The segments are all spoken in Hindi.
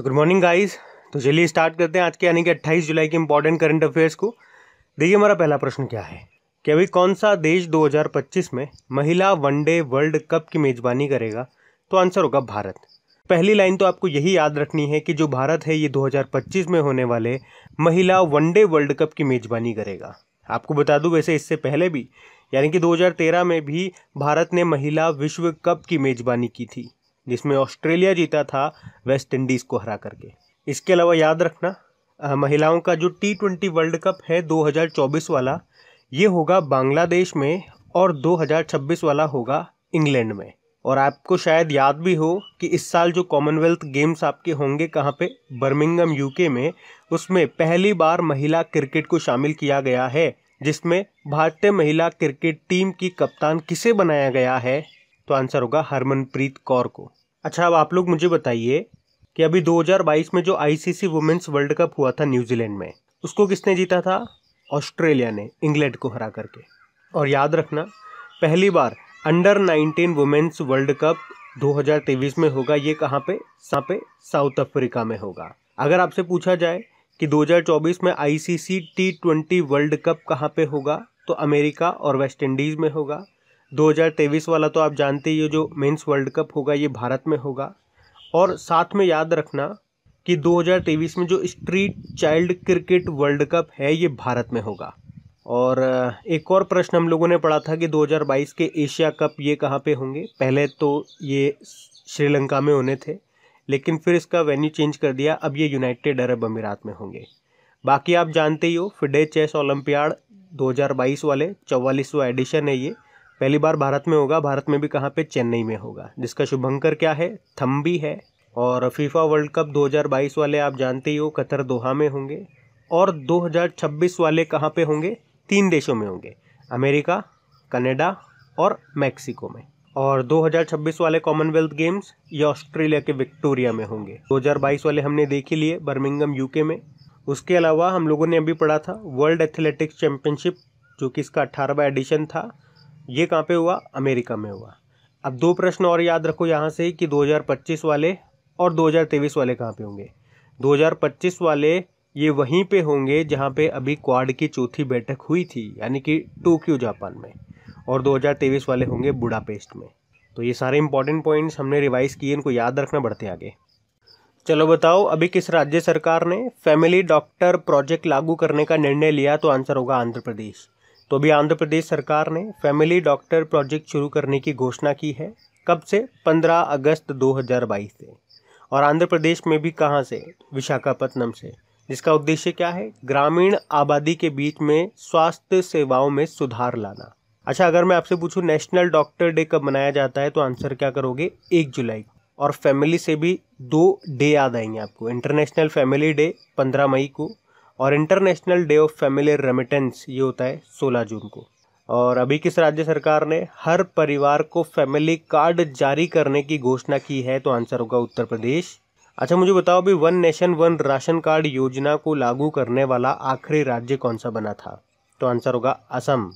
सो गुड मॉर्निंग गाइस तो चलिए स्टार्ट करते हैं आज के यानी कि 28 जुलाई के इंपॉर्टेंट करंट अफेयर्स को देखिए हमारा पहला प्रश्न क्या है कि अभी कौन सा देश 2025 में महिला वनडे वर्ल्ड कप की मेज़बानी करेगा तो आंसर होगा भारत पहली लाइन तो आपको यही याद रखनी है कि जो भारत है ये 2025 में होने वाले महिला वनडे वर्ल्ड कप की मेज़बानी करेगा आपको बता दूँ वैसे इससे पहले भी यानी कि 2013 में भी भारत ने महिला विश्व कप की मेज़बानी की थी जिसमें ऑस्ट्रेलिया जीता था वेस्ट इंडीज़ को हरा करके इसके अलावा याद रखना महिलाओं का जो टी ट्वेंटी वर्ल्ड कप है 2024 वाला ये होगा बांग्लादेश में और 2026 वाला होगा इंग्लैंड में और आपको शायद याद भी हो कि इस साल जो कॉमनवेल्थ गेम्स आपके होंगे कहाँ पे बर्मिंगम यूके में उसमें पहली बार महिला क्रिकेट को शामिल किया गया है जिसमें भारतीय महिला क्रिकेट टीम की कप्तान किसे बनाया गया है तो आंसर होगा हरमनप्रीत कौर को अच्छा अब आप लोग मुझे बताइए कि अभी 2022 में जो आईसीसी वुमेन्स वर्ल्ड कप हुआ था न्यूजीलैंड में उसको किसने जीता था ऑस्ट्रेलिया ने इंग्लैंड को हरा करके और याद रखना पहली बार अंडर 19 वुमेन्स वर्ल्ड कप 2023 में होगा ये कहाँ पे यहाँ पे साउथ अफ्रीका में होगा अगर आपसे पूछा जाए कि 2024 में ICC T twenty world cup कहाँ पे होगा तो अमेरिका और वेस्ट इंडीज़ में होगा 2023 वाला तो आप जानते ही जो मेंस वर्ल्ड कप होगा ये भारत में होगा और साथ में याद रखना कि 2023 में जो street child cricket world cup है ये भारत में होगा और एक और प्रश्न हम लोगों ने पढ़ा था कि 2022 के एशिया कप ये कहाँ पे होंगे पहले तो ये श्रीलंका में होने थे लेकिन फिर इसका वेन्यू चेंज कर दिया अब ये यूनाइटेड अरब अमीरात में होंगे बाकी आप जानते ही हो फिडे चेस ओलंपियाड 2022 वाले चौवालीसवा एडिशन है ये पहली बार भारत में होगा भारत में भी कहाँ पे चेन्नई में होगा जिसका शुभंकर क्या है थम्बी है और फीफा वर्ल्ड कप 2022 वाले आप जानते ही हो कतर दोहा में होंगे और 2026 वाले कहाँ पे होंगे तीन देशों में होंगे अमेरिका कनाडा और मैक्सिको में और 2026 वाले कॉमनवेल्थ गेम्स ये ऑस्ट्रेलिया के विक्टोरिया में होंगे 2022 वाले हमने देख ही लिए बर्मिंगम यूके में उसके अलावा हम लोगों ने अभी पढ़ा था वर्ल्ड एथलेटिक्स चैम्पियनशिप जो कि इसका अठारहवा एडिशन था ये कहाँ पे हुआ अमेरिका में हुआ अब दो प्रश्न और याद रखो यहाँ से कि 2025 वाले और 2023 वाले कहाँ पे होंगे 2025 वाले ये वहीं पे होंगे जहाँ पे अभी क्वाड की चौथी बैठक हुई थी यानी कि टोक्यो जापान में और 2023 वाले होंगे बुडापेस्ट में तो ये सारे इंपॉर्टेंट पॉइंट्स हमने रिवाइज किए इनको याद रखना बढ़ते आगे चलो बताओ अभी किस राज्य सरकार ने फैमिली डॉक्टर प्रोजेक्ट लागू करने का निर्णय लिया तो आंसर होगा आंध्र प्रदेश तो अभी आंध्र प्रदेश सरकार ने फैमिली डॉक्टर प्रोजेक्ट शुरू करने की घोषणा की है कब से 15 अगस्त 2022 से और आंध्र प्रदेश में भी कहाँ से विशाखापट्टनम से जिसका उद्देश्य क्या है ग्रामीण आबादी के बीच में स्वास्थ्य सेवाओं में सुधार लाना अच्छा अगर मैं आपसे पूछूं नेशनल डॉक्टर डे कब मनाया जाता है तो आंसर क्या करोगे एक जुलाई और फैमिली से भी दो डे याद आएंगे आपको इंटरनेशनल फैमिली डे पंद्रह मई को और international day of family remittance ये होता है सोलह जून को और अभी किस राज्य सरकार ने हर परिवार को फैमिली कार्ड जारी करने की घोषणा की है तो आंसर होगा उत्तर प्रदेश अच्छा मुझे बताओ अभी one nation one ration card योजना को लागू करने वाला आखिरी राज्य कौन सा बना था तो आंसर होगा असम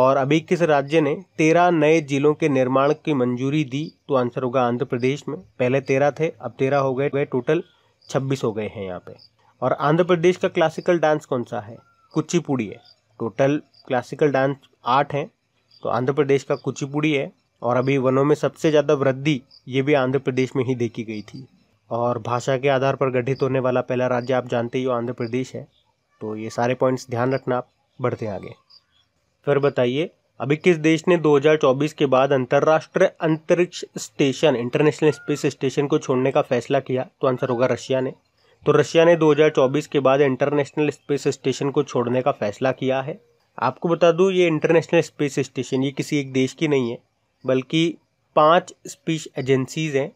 और अभी किस राज्य ने तेरह नए जिलों के निर्माण की मंजूरी दी तो आंसर होगा आंध्र प्रदेश में पहले तेरह थे अब तेरह हो गए टोटल छब्बीस हो गए हैं यहाँ पे और आंध्र प्रदेश का क्लासिकल डांस कौन सा है कुचिपुड़ी है टोटल क्लासिकल डांस आठ हैं तो आंध्र प्रदेश का कुचिपुड़ी है और अभी वनों में सबसे ज़्यादा वृद्धि ये भी आंध्र प्रदेश में ही देखी गई थी और भाषा के आधार पर गठित होने वाला पहला राज्य आप जानते ही हो आंध्र प्रदेश है तो ये सारे पॉइंट्स ध्यान रखना आप बढ़ते हैं आगे फिर बताइए अभी किस देश ने 2024 के बाद अंतर्राष्ट्रीय अंतरिक्ष स्टेशन इंटरनेशनल स्पेस स्टेशन को छोड़ने का फैसला किया तो आंसर होगा रशिया ने तो रशिया ने 2024 के बाद इंटरनेशनल स्पेस स्टेशन को छोड़ने का फैसला किया है आपको बता दूं ये इंटरनेशनल स्पेस स्टेशन ये किसी एक देश की नहीं है बल्कि पांच स्पेस एजेंसीज हैं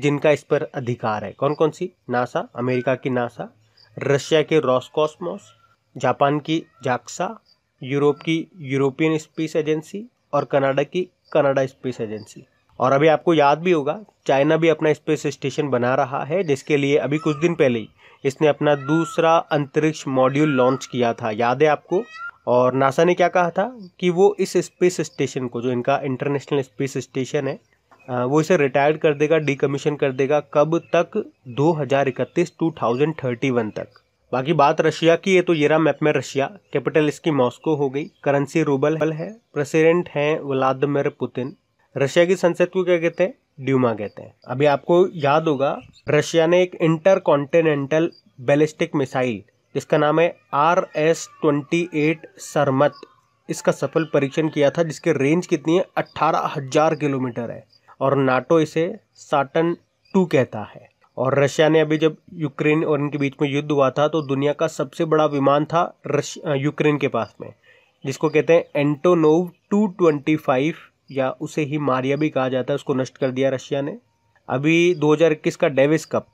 जिनका इस पर अधिकार है कौन कौन सी नासा अमेरिका की नासा रशिया के रॉसकॉस्मोस जापान की जाक्सा यूरोप की यूरोपियन स्पेस एजेंसी और कनाडा की कनाडा स्पेस एजेंसी और अभी आपको याद भी होगा चाइना भी अपना स्पेस स्टेशन बना रहा है जिसके लिए अभी कुछ दिन पहले ही इसने अपना दूसरा अंतरिक्ष मॉड्यूल लॉन्च किया था याद है आपको और नासा ने क्या कहा था कि वो इस स्पेस स्टेशन को जो इनका इंटरनेशनल स्पेस स्टेशन है वो इसे रिटायर्ड कर देगा डिकमीशन कर देगा कब तक थर्टी वन तक बाकी बात रशिया की है तो येरा मैप में रशिया कैपिटल इसकी मॉस्को हो गई करेंसी रूबल है प्रेसिडेंट हैं व्लादिमिर पुतिन रशिया की संसद को क्या कहते हैं ड्यूमा कहते हैं अभी आपको याद होगा रशिया ने एक इंटर कॉन्टिनेंटल बैलिस्टिक मिसाइल जिसका नाम है R S twenty eight Sarmat इसका सफल परीक्षण किया था जिसकी रेंज कितनी है अट्ठारह हजार किलोमीटर है और नाटो इसे साटन टू कहता है और रशिया ने अभी जब यूक्रेन और इनके बीच में युद्ध हुआ था तो दुनिया का सबसे बड़ा विमान था यूक्रेन के पास में जिसको कहते हैं एंटोनोव टू ट्वेंटी फाइव या उसे ही मारिया भी कहा जाता है उसको नष्ट कर दिया रशिया ने अभी 2021 का डेविस कप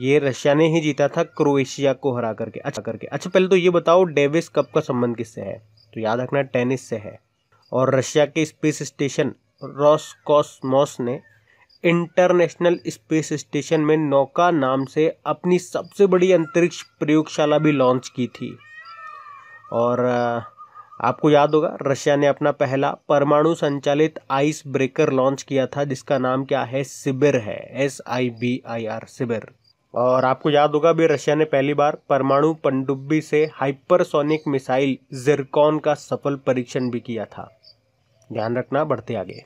ये रशिया ने ही जीता था क्रोएशिया को हरा करके अच्छा करके अच्छा पहले तो ये बताओ डेविस कप का संबंध किससे है तो याद रखना टेनिस से है और रशिया के स्पेस स्टेशन रॉस कॉस्मॉस ने इंटरनेशनल स्पेस स्टेशन में नौका नाम से अपनी सबसे बड़ी अंतरिक्ष प्रयोगशाला भी लॉन्च की थी और आपको याद होगा रशिया ने अपना पहला परमाणु संचालित आइस ब्रेकर लॉन्च किया था जिसका नाम क्या है सिबिर है S I B I R Sibir और आपको याद होगा भी रशिया ने पहली बार परमाणु पनडुब्बी से हाइपरसोनिक मिसाइल जिरकॉन का सफल परीक्षण भी किया था ध्यान रखना बढ़ते आगे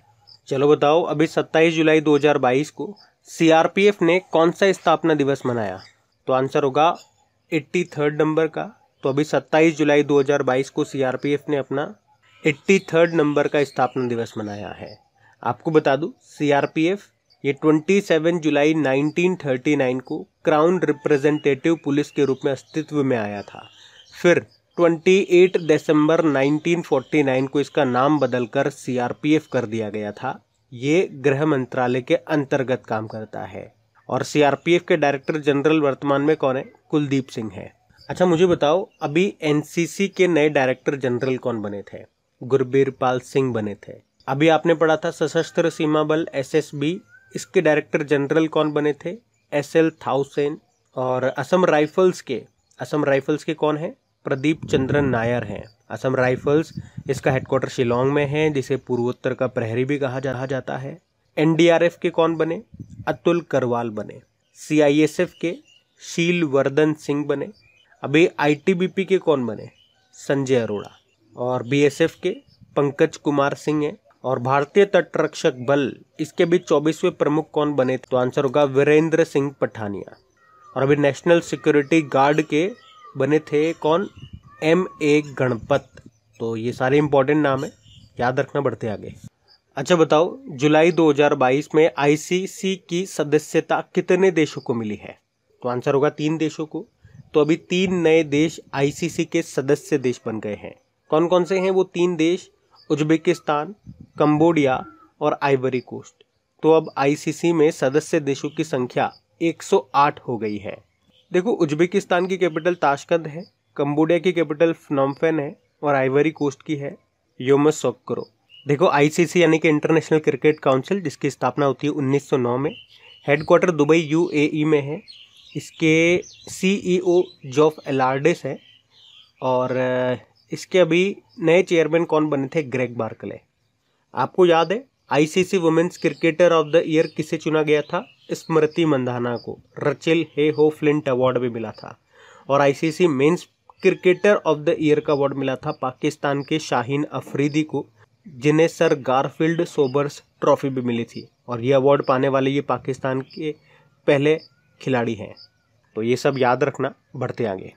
चलो बताओ अभी 27 जुलाई 2022 को सीआरपीएफ ने कौन सा स्थापना दिवस मनाया तो आंसर होगा एट्टी थर्ड नंबर का तो अभी 27 जुलाई 2022 को सीआरपीएफ ने अपना एट्टी नंबर का स्थापना दिवस मनाया है आपको बता दूं सीआरपीएफ ये 27 जुलाई 1939 को क्राउन रिप्रेजेंटेटिव पुलिस के रूप में अस्तित्व में आया था फिर 28 दिसंबर 1949 को इसका नाम बदलकर सीआरपीएफ कर दिया गया था ये गृह मंत्रालय के अंतर्गत काम करता है और सीआरपीएफ के डायरेक्टर जनरल वर्तमान में कौन है कुलदीप सिंह है अच्छा मुझे बताओ अभी एनसीसी के नए डायरेक्टर जनरल कौन बने थे गुरबीर पाल सिंह बने थे अभी आपने पढ़ा था सशस्त्र सीमा बल एसएसबी इसके डायरेक्टर जनरल कौन बने थे एस एल थाउसेन और असम राइफल्स के असम राइफल्स के कौन हैं प्रदीप चंद्रन नायर हैं असम राइफल्स इसका हेडक्वार्टर शिलोंग में है जिसे पूर्वोत्तर का प्रहरी भी कहा जा, जाता है एनडीआरएफ के कौन बने अतुल करवाल बने सीआईएसएफ के शील वर्धन सिंह बने अभी आईटीबीपी के कौन बने संजय अरोड़ा और बीएसएफ के पंकज कुमार सिंह है और भारतीय तटरक्षक बल इसके भी चौबीसवें प्रमुख कौन बने तो आंसर होगा वीरेंद्र सिंह पठानिया और अभी नेशनल सिक्योरिटी गार्ड के बने थे कौन एम ए गणपत तो ये सारे इंपॉर्टेंट नाम है याद रखना बढ़ते आगे अच्छा बताओ जुलाई 2022 में आईसीसी की सदस्यता कितने देशों को मिली है तो आंसर होगा तीन देशों को तो अभी तीन नए देश आईसीसी के सदस्य देश बन गए हैं कौन कौन से हैं वो तीन देश उज्बेकिस्तान कंबोडिया और आइवरी कोस्ट तो अब आईसीसी में सदस्य देशों की संख्या 108 हो गई है देखो उज्बेकिस्तान की कैपिटल ताशकंद है कंबोडिया की कैपिटल फनोमफेन है और आइवरी कोस्ट की है योमस सोक्रो देखो आईसीसी यानी कि इंटरनेशनल क्रिकेट काउंसिल जिसकी स्थापना होती है 1909 में हेडक्वार्टर दुबई यूएई e में है इसके सीईओ जॉफ एलार्डिस हैं और इसके अभी नए चेयरमैन कौन बने थे ग्रेग बार्कले आपको याद है ICC women's cricketer of the year किसे चुना गया था स्मृति मंदाना को रचिल हे हो फ्लिंट अवार्ड भी मिला था और ICC men's cricketer of the year का अवार्ड मिला था पाकिस्तान के शाहीन अफरीदी को जिन्हें सर गारफील्ड सोबर्स ट्रॉफी भी मिली थी और ये अवार्ड पाने वाले ये पाकिस्तान के पहले खिलाड़ी हैं तो ये सब याद रखना बढ़ते आगे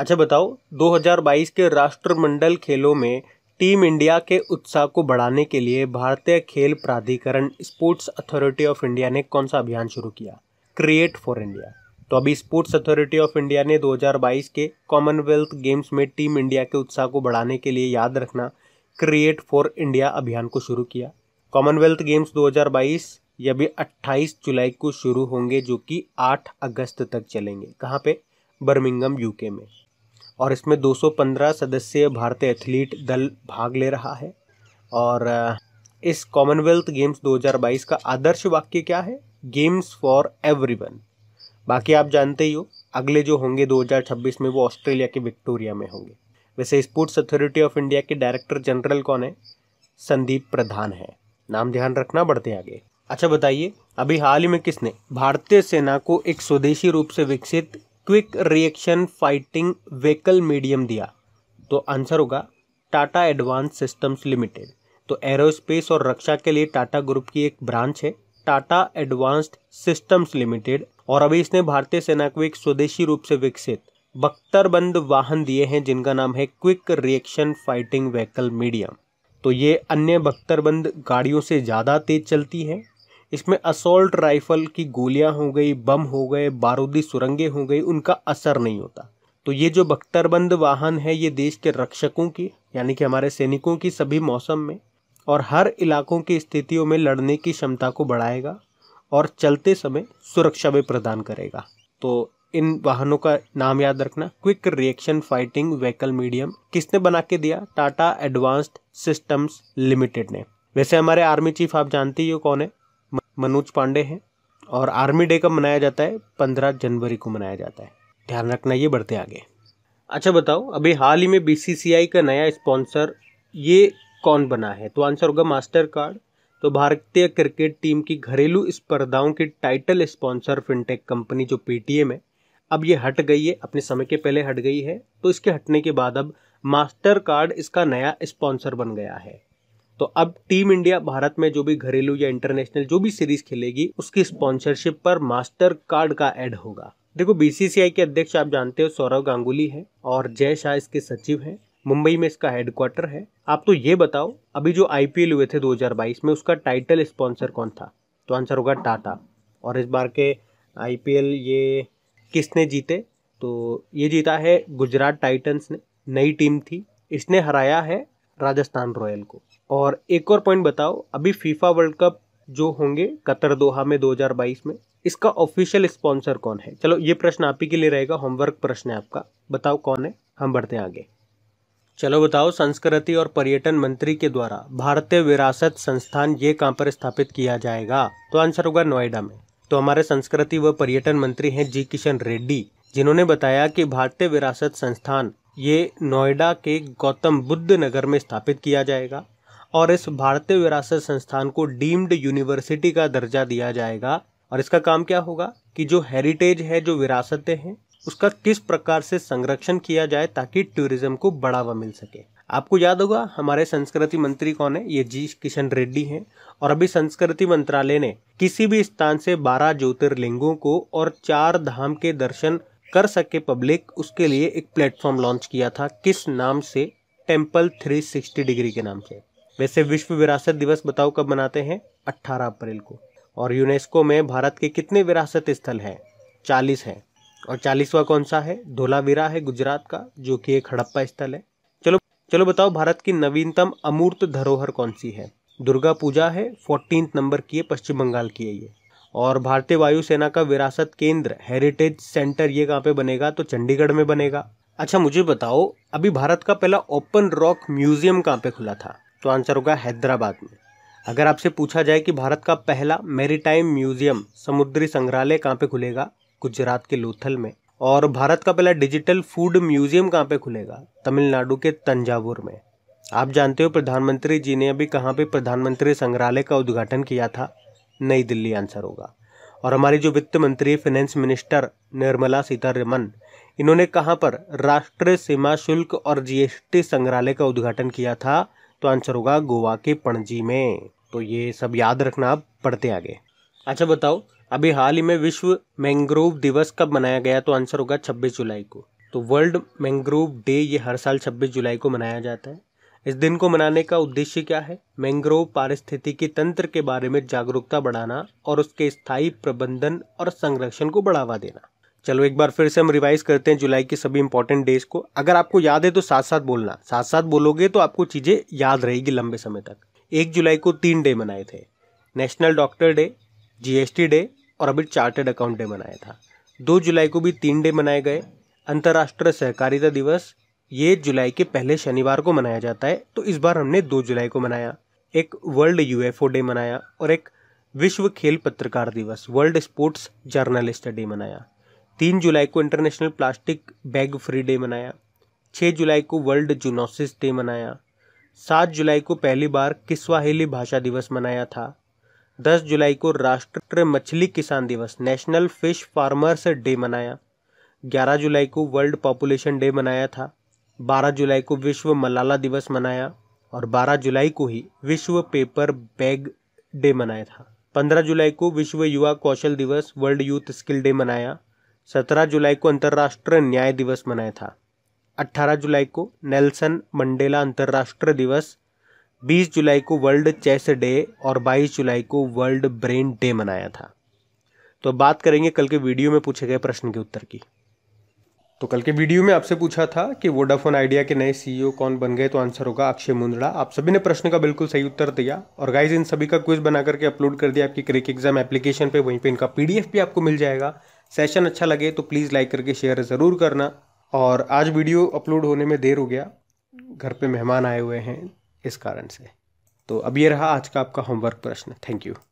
अच्छा बताओ 2022 के राष्ट्रमंडल खेलों में टीम इंडिया के उत्साह को बढ़ाने के लिए भारतीय खेल प्राधिकरण स्पोर्ट्स अथॉरिटी ऑफ इंडिया ने कौन सा अभियान शुरू किया क्रिएट फॉर इंडिया तो अभी स्पोर्ट्स अथॉरिटी ऑफ इंडिया ने 2022 के कॉमनवेल्थ गेम्स में टीम इंडिया के उत्साह को बढ़ाने के लिए याद रखना क्रिएट फॉर इंडिया अभियान को शुरू किया कॉमनवेल्थ गेम्स 2022 यह भी 28 जुलाई को शुरू होंगे जो कि 8 अगस्त तक चलेंगे कहाँ पे बर्मिंगम यूके में और इसमें 215 सदस्यीय भारतीय एथलीट दल भाग ले रहा है और इस कॉमनवेल्थ गेम्स 2022 का आदर्श वाक्य क्या है गेम्स फॉर एवरीवन बाकी आप जानते ही हो अगले जो होंगे 2026 में वो ऑस्ट्रेलिया के विक्टोरिया में होंगे वैसे स्पोर्ट्स अथॉरिटी ऑफ इंडिया के डायरेक्टर जनरल कौन है संदीप प्रधान है नाम ध्यान रखना बढ़ते आगे अच्छा बताइए अभी हाल ही में किसने भारतीय सेना को एक स्वदेशी रूप से विकसित quick reaction fighting vehicle medium दिया तो आंसर होगा टाटा एडवांस सिस्टम्स लिमिटेड तो एरोस्पेस और रक्षा के लिए टाटा ग्रुप की एक ब्रांच है टाटा एडवांस्ड सिस्टम्स लिमिटेड और अभी इसने भारतीय सेना को एक स्वदेशी रूप से विकसित बख्तरबंद वाहन दिए हैं जिनका नाम है quick reaction fighting vehicle medium तो ये अन्य बख्तरबंद गाड़ियों से ज़्यादा तेज चलती है इसमें असोल्ट राइफल की गोलियां हो गई बम हो गए बारूदी सुरंगें हो गई उनका असर नहीं होता तो ये जो बख्तरबंद वाहन है ये देश के रक्षकों की यानी कि हमारे सैनिकों की सभी मौसम में और हर इलाकों की स्थितियों में लड़ने की क्षमता को बढ़ाएगा और चलते समय सुरक्षा भी प्रदान करेगा तो इन वाहनों का नाम याद रखना quick reaction fighting vehicle medium किसने बना के दिया टाटा एडवांस्ड सिस्टम्स लिमिटेड ने वैसे हमारे आर्मी चीफ आप जानते ही हो कौन है मनोज पांडे हैं और आर्मी डे कब मनाया जाता है पंद्रह जनवरी को मनाया जाता है ध्यान रखना ये बढ़ते आगे अच्छा बताओ अभी हाल ही में बीसीसीआई का नया स्पॉन्सर ये कौन बना है तो आंसर होगा मास्टर कार्ड तो भारतीय क्रिकेट टीम की घरेलू स्पर्धाओं की टाइटल स्पॉन्सर फिनटेक कंपनी जो पेटीएम है अब ये हट गई है अपने समय के पहले हट गई है तो इसके हटने के बाद अब मास्टर कार्ड इसका नया स्पॉन्सर बन गया है तो अब टीम इंडिया भारत में जो भी घरेलू या इंटरनेशनल जो भी सीरीज खेलेगी उसकी स्पॉन्सरशिप पर मास्टर कार्ड का एड होगा देखो बीसीसीआई के अध्यक्ष आप जानते हो सौरव गांगुली है और जय शाह इसके सचिव है मुंबई में इसका हेडक्वार्टर है आप तो ये बताओ अभी जो आईपीएल हुए थे 2022 में उसका टाइटल स्पॉन्सर कौन था तो आंसर होगा टाटा और इस बार के आईपीएल ये किसने जीते तो ये जीता है गुजरात टाइटंस ने नई टीम थी इसने हराया है राजस्थान रॉयल को और एक और पॉइंट बताओ अभी फीफा वर्ल्ड कप जो होंगे कतर दोहा में 2022 में इसका ऑफिशियल स्पॉन्सर कौन है चलो ये प्रश्न आप ही के लिए रहेगा होमवर्क प्रश्न है आपका बताओ कौन है हम बढ़ते हैं आगे चलो बताओ संस्कृति और पर्यटन मंत्री के द्वारा भारतीय विरासत संस्थान ये कहाँ पर स्थापित किया जाएगा तो आंसर होगा नोएडा में तो हमारे संस्कृति व पर्यटन मंत्री हैं जी किशन रेड्डी जिन्होंने बताया कि भारतीय विरासत संस्थान ये नोएडा के गौतम बुद्ध नगर में स्थापित किया जाएगा और इस भारतीय विरासत संस्थान को डीम्ड यूनिवर्सिटी का दर्जा दिया जाएगा और इसका काम क्या होगा कि जो हेरिटेज है जो विरासतें हैं उसका किस प्रकार से संरक्षण किया जाए ताकि टूरिज्म को बढ़ावा मिल सके आपको याद होगा हमारे संस्कृति मंत्री कौन है ये जी किशन रेड्डी हैं और अभी संस्कृति मंत्रालय ने किसी भी स्थान से 12 ज्योतिर्लिंगों को और चार धाम के दर्शन कर सके पब्लिक उसके लिए एक प्लेटफॉर्म लॉन्च किया था किस नाम से टेम्पल 360 डिग्री के नाम से वैसे विश्व विरासत दिवस बताओ कब मनाते हैं 18 अप्रैल को और यूनेस्को में भारत के कितने विरासत स्थल हैं चालीस हैं और चालीसवा कौन सा है धोलावीरा है गुजरात का जो कि एक हड़प्पा स्थल है चलो चलो बताओ भारत की नवीनतम अमूर्त धरोहर कौन सी है दुर्गा पूजा है फोर्टीन नंबर की है पश्चिम बंगाल की है ये और भारतीय वायुसेना का विरासत केंद्र हेरिटेज सेंटर ये कहाँ पे बनेगा तो चंडीगढ़ में बनेगा अच्छा मुझे बताओ अभी भारत का पहला ओपन रॉक म्यूजियम कहाँ पे खुला था तो आंसर होगा हैदराबाद में अगर आपसे पूछा जाए कि भारत का पहला मेरीटाइम म्यूजियम समुद्री संग्रहालय कहाँ पे खुलेगा गुजरात के लोथल में और भारत का पहला डिजिटल फूड म्यूजियम कहाँ पे खुलेगा तमिलनाडु के तंजावुर में आप जानते हो प्रधानमंत्री जी ने अभी कहाँ पे प्रधानमंत्री संग्रहालय का उद्घाटन किया था नई दिल्ली आंसर होगा और हमारी जो वित्त मंत्री फाइनेंस मिनिस्टर निर्मला सीतारमन इन्होंने कहाँ पर राष्ट्रीय सीमा शुल्क और जीएसटी संग्रहालय का उद्घाटन किया था तो आंसर होगा गोवा के पणजी में तो ये सब याद रखना आप पढ़ते आगे अच्छा बताओ अभी हाल ही में विश्व मैंग्रोव दिवस कब मनाया गया तो आंसर होगा 26 जुलाई को तो वर्ल्ड मैंग्रोव डे ये हर साल 26 जुलाई को मनाया जाता है इस दिन को मनाने का उद्देश्य क्या है मैंग्रोव पारिस्थितिकी तंत्र के बारे में जागरूकता बढ़ाना और उसके स्थायी प्रबंधन और संरक्षण को बढ़ावा देना चलो एक बार फिर से हम रिवाइज करते हैं जुलाई के सभी इंपॉर्टेंट डेज को अगर आपको याद है तो साथ साथ बोलना साथ साथ बोलोगे तो आपको चीज़ें याद रहेगी लंबे समय तक एक जुलाई को तीन डे मनाए थे national doctor day GST day और अभी चार्टर्ड अकाउंट डे मनाया था दो जुलाई को भी तीन डे मनाए गए अंतर्राष्ट्रीय सहकारिता दिवस ये जुलाई के पहले शनिवार को मनाया जाता है तो इस बार हमने दो जुलाई को मनाया एक वर्ल्ड यूएफओ डे मनाया और एक विश्व खेल पत्रकार दिवस वर्ल्ड स्पोर्ट्स जर्नलिस्ट डे मनाया तीन जुलाई को international plastic bag free day मनाया छः जुलाई को वर्ल्ड जूनोसिस डे मनाया सात जुलाई को पहली बार किस्वाहिली भाषा दिवस मनाया था दस जुलाई को राष्ट्र मछली किसान दिवस नेशनल फिश फार्मर्स डे मनाया ग्यारह जुलाई को वर्ल्ड पॉपुलेशन डे मनाया था बारह जुलाई को विश्व मलाला दिवस मनाया और बारह जुलाई को ही विश्व पेपर बैग डे मनाया था पंद्रह जुलाई को विश्व युवा कौशल दिवस वर्ल्ड यूथ स्किल डे मनाया 17 जुलाई को अंतर्राष्ट्रीय न्याय दिवस मनाया था 18 जुलाई को नेल्सन मंडेला अंतर्राष्ट्रीय दिवस 20 जुलाई को वर्ल्ड चेस डे और 22 जुलाई को वर्ल्ड ब्रेन डे मनाया था तो बात करेंगे कल के वीडियो में पूछे गए प्रश्न के उत्तर की तो कल के वीडियो में आपसे पूछा था कि वोडाफोन आइडिया के नए सीईओ e कौन बन गए तो आंसर होगा अक्षय मुंद्रा आप सभी ने प्रश्न का बिल्कुल सही उत्तर दिया और गाइज इन सभी का क्विज बना करके अपलोड कर दिया आपकी क्रिक एग्जाम एप्लीकेशन पे वहीं पे इनका पीडीएफ भी आपको मिल जाएगा सेशन अच्छा लगे तो प्लीज़ लाइक करके शेयर ज़रूर करना और आज वीडियो अपलोड होने में देर हो गया घर पे मेहमान आए हुए हैं इस कारण से तो अब ये रहा आज का आपका होमवर्क प्रश्न थैंक यू